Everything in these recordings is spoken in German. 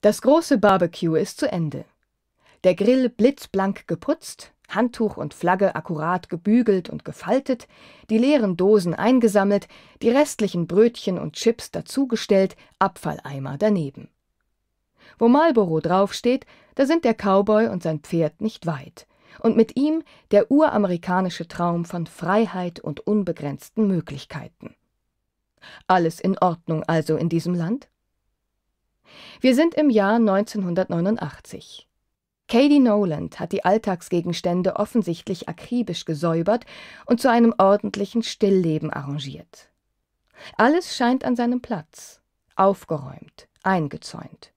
Das große Barbecue ist zu Ende. Der Grill blitzblank geputzt, Handtuch und Flagge akkurat gebügelt und gefaltet, die leeren Dosen eingesammelt, die restlichen Brötchen und Chips dazugestellt, Abfalleimer daneben. Wo Marlboro draufsteht, da sind der Cowboy und sein Pferd nicht weit. Und mit ihm der uramerikanische Traum von Freiheit und unbegrenzten Möglichkeiten. Alles in Ordnung also in diesem Land? Wir sind im Jahr 1989. Katie Noland hat die Alltagsgegenstände offensichtlich akribisch gesäubert und zu einem ordentlichen Stillleben arrangiert. Alles scheint an seinem Platz, aufgeräumt, eingezäunt.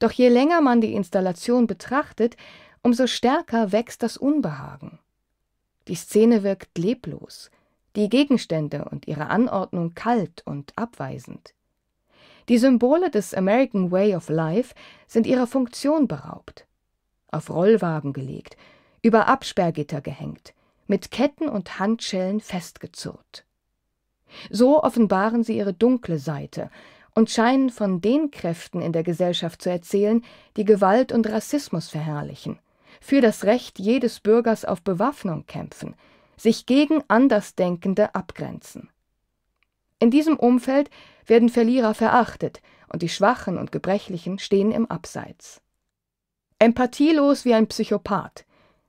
Doch je länger man die Installation betrachtet, umso stärker wächst das Unbehagen. Die Szene wirkt leblos, die Gegenstände und ihre Anordnung kalt und abweisend. Die Symbole des American Way of Life sind ihrer Funktion beraubt. Auf Rollwagen gelegt, über Absperrgitter gehängt, mit Ketten und Handschellen festgezurrt. So offenbaren sie ihre dunkle Seite und scheinen von den Kräften in der Gesellschaft zu erzählen, die Gewalt und Rassismus verherrlichen, für das Recht jedes Bürgers auf Bewaffnung kämpfen, sich gegen Andersdenkende abgrenzen. In diesem Umfeld werden Verlierer verachtet und die Schwachen und Gebrechlichen stehen im Abseits. Empathielos wie ein Psychopath,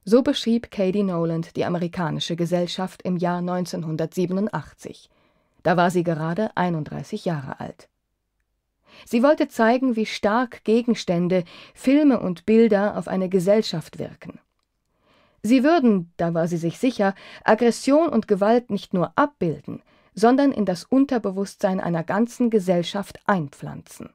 so beschrieb Katie Noland die amerikanische Gesellschaft im Jahr 1987. Da war sie gerade 31 Jahre alt. Sie wollte zeigen, wie stark Gegenstände, Filme und Bilder auf eine Gesellschaft wirken. Sie würden, da war sie sich sicher, Aggression und Gewalt nicht nur abbilden, sondern in das Unterbewusstsein einer ganzen Gesellschaft einpflanzen